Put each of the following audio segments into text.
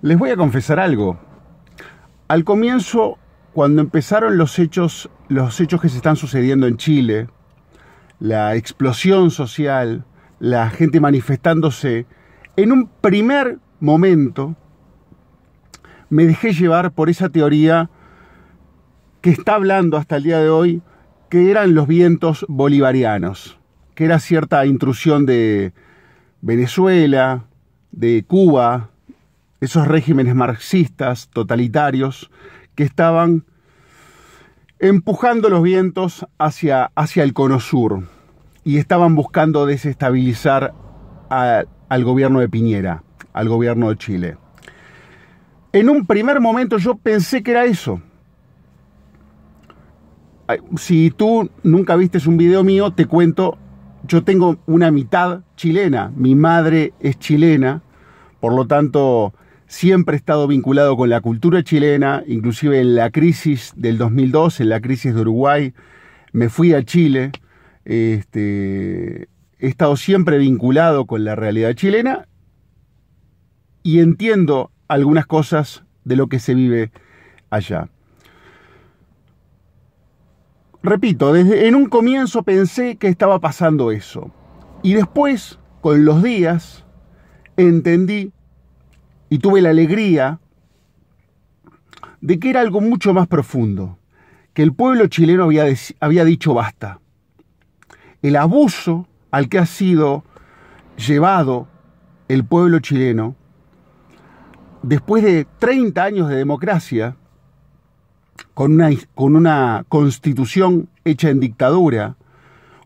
Les voy a confesar algo. Al comienzo, cuando empezaron los hechos, los hechos que se están sucediendo en Chile, la explosión social, la gente manifestándose, en un primer momento me dejé llevar por esa teoría que está hablando hasta el día de hoy, que eran los vientos bolivarianos, que era cierta intrusión de Venezuela, de Cuba, esos regímenes marxistas, totalitarios, que estaban empujando los vientos hacia, hacia el cono sur y estaban buscando desestabilizar al gobierno de Piñera, al gobierno de Chile. En un primer momento yo pensé que era eso. Si tú nunca viste un video mío, te cuento, yo tengo una mitad chilena, mi madre es chilena, por lo tanto siempre he estado vinculado con la cultura chilena, inclusive en la crisis del 2002, en la crisis de Uruguay, me fui a Chile, este, he estado siempre vinculado con la realidad chilena y entiendo algunas cosas de lo que se vive allá. Repito, desde en un comienzo pensé que estaba pasando eso y después, con los días, entendí y tuve la alegría de que era algo mucho más profundo, que el pueblo chileno había, había dicho basta. El abuso al que ha sido llevado el pueblo chileno, después de 30 años de democracia, con con una constitución hecha en dictadura,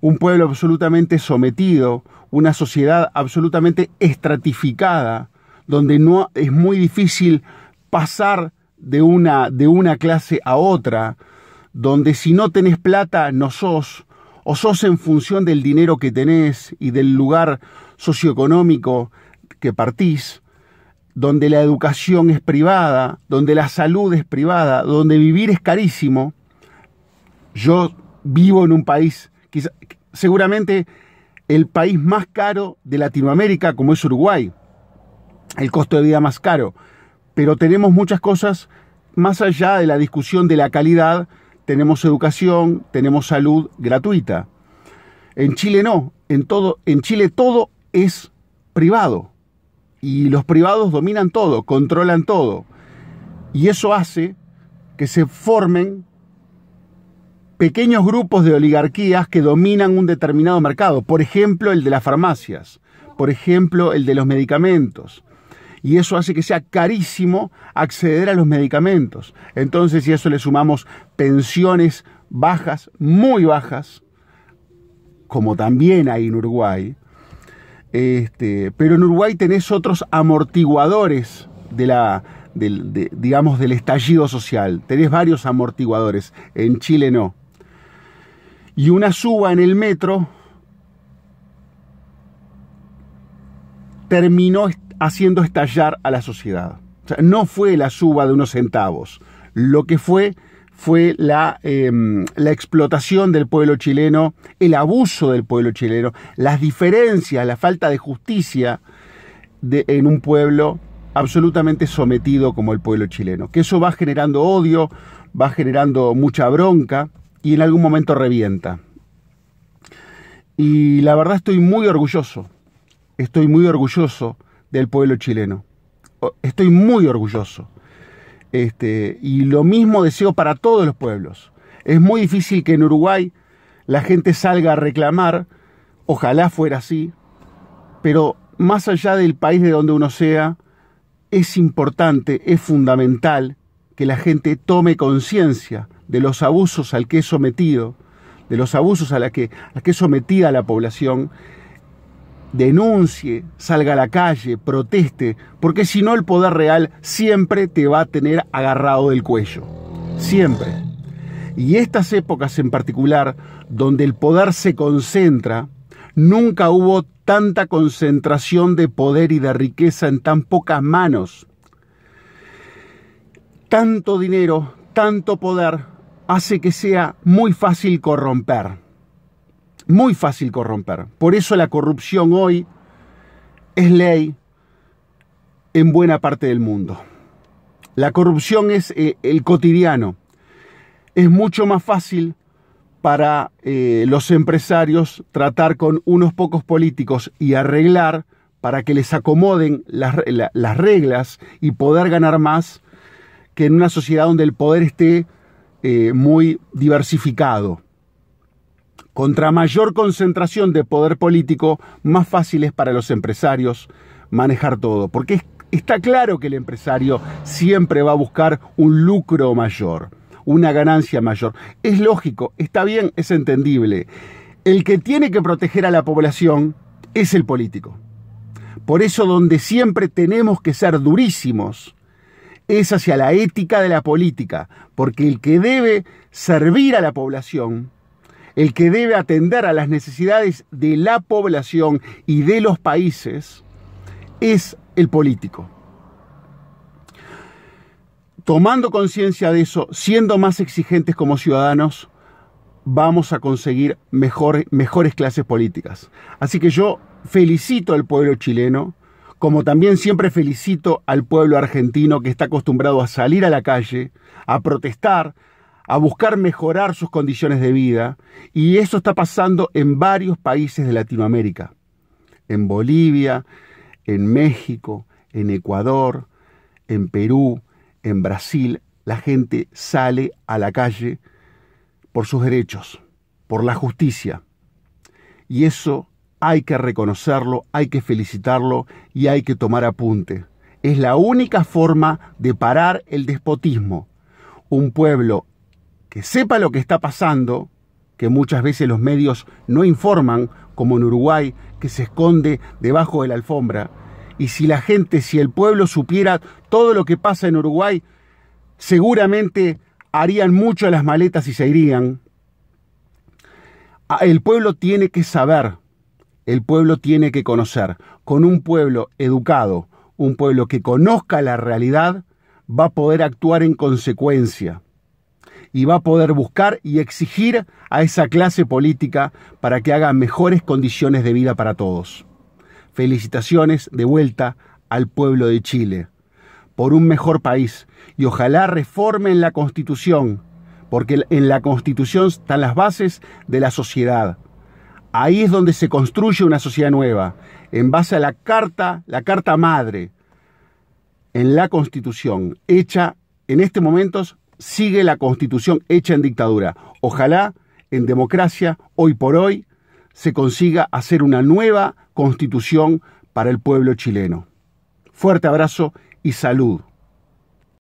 un pueblo absolutamente sometido, una sociedad absolutamente estratificada, donde no es muy difícil pasar de una, de una clase a otra, donde si no tenés plata no sos, o sos en función del dinero que tenés y del lugar socioeconómico que partís, donde la educación es privada, donde la salud es privada, donde vivir es carísimo, yo vivo en un país, seguramente el país más caro de Latinoamérica como es Uruguay el costo de vida más caro. Pero tenemos muchas cosas más allá de la discusión de la calidad. Tenemos educación, tenemos salud gratuita. En Chile no, en, todo, en Chile todo es privado. Y los privados dominan todo, controlan todo. Y eso hace que se formen pequeños grupos de oligarquías que dominan un determinado mercado. Por ejemplo, el de las farmacias. Por ejemplo, el de los medicamentos y eso hace que sea carísimo acceder a los medicamentos. Entonces, si a eso le sumamos pensiones bajas, muy bajas, como también hay en Uruguay, este, pero en Uruguay tenés otros amortiguadores de la, del, digamos, del estallido social. Tenés varios amortiguadores. En Chile no. Y una suba en el metro terminó haciendo estallar a la sociedad. no fue la suba de unos centavos, lo que fue fue em, la, explotación del pueblo chileno, el abuso del pueblo chileno, las diferencias, la falta de justicia en un pueblo absolutamente sometido como el pueblo chileno. Que eso va generando odio, va generando mucha bronca y en algún momento revienta. Y la verdad estoy muy orgulloso, estoy muy orgulloso del pueblo chileno. Estoy muy orgulloso. Este, y lo mismo deseo para todos los pueblos. Es muy difícil que en Uruguay la gente salga a reclamar, ojalá fuera así, pero más allá del país de donde uno sea, es importante, es fundamental que la gente tome conciencia de los abusos al que es sometido, de los abusos a los que, que es sometida la población denuncie, salga a la calle, proteste, porque si no el poder real siempre te va a tener agarrado del cuello. Siempre. Y estas épocas en particular, donde el poder se concentra, nunca hubo tanta concentración de poder y de riqueza en tan pocas manos. Tanto dinero, tanto poder, hace que sea muy fácil corromper. Muy fácil corromper. Por eso la corrupción hoy es ley en buena parte del mundo. La corrupción es eh, el cotidiano. Es mucho más fácil para eh, los empresarios tratar con unos pocos políticos y arreglar para que les acomoden las, reglas y poder ganar más que en una sociedad donde el poder esté eh, muy diversificado. Contra mayor concentración de poder político, más fácil es para los empresarios manejar todo, porque está claro que el empresario siempre va a buscar un lucro mayor, una ganancia mayor. Es lógico, está bien, es entendible. El que tiene que proteger a la población es el político. Por eso donde siempre tenemos que ser durísimos es hacia la ética de la política, porque el que debe servir a la población el que debe atender a las necesidades de la población y de los países, es el político. Tomando conciencia de eso, siendo más exigentes como ciudadanos, vamos a conseguir mejores clases políticas. Así que yo felicito al pueblo chileno, como también siempre felicito al pueblo argentino que está acostumbrado a salir a la calle, a protestar, a buscar mejorar sus condiciones de vida y eso está pasando en varios países de Latinoamérica, en Bolivia, en México, en Ecuador, en Perú, en Brasil, la gente sale a la calle por sus derechos, por la justicia. Y eso hay que reconocerlo, hay que felicitarlo y hay que tomar apunte. Es la única forma de parar el despotismo. Un pueblo que sepa lo que está pasando, que muchas veces los medios no informan, como en Uruguay, que se esconde debajo de la alfombra. Y si la gente, si el pueblo supiera todo lo que pasa en Uruguay, seguramente harían mucho a las maletas y se irían. Ah, el pueblo tiene que saber, el pueblo tiene que conocer. Con un pueblo educado, un pueblo que conozca la realidad, va a poder actuar en consecuencia y va a poder buscar y exigir a esa clase política para que haga mejores condiciones de vida para todos. Felicitaciones de vuelta al pueblo de Chile por un mejor país y ojalá reformen la constitución, porque en la constitución están las bases de la sociedad. Ahí es donde se construye una sociedad nueva, en base a la carta, la carta madre, en la constitución, hecha en este momento sigue la constitución hecha en dictadura. Ojalá en democracia, hoy por hoy, se consiga hacer una nueva constitución para el pueblo chileno. Fuerte abrazo y salud.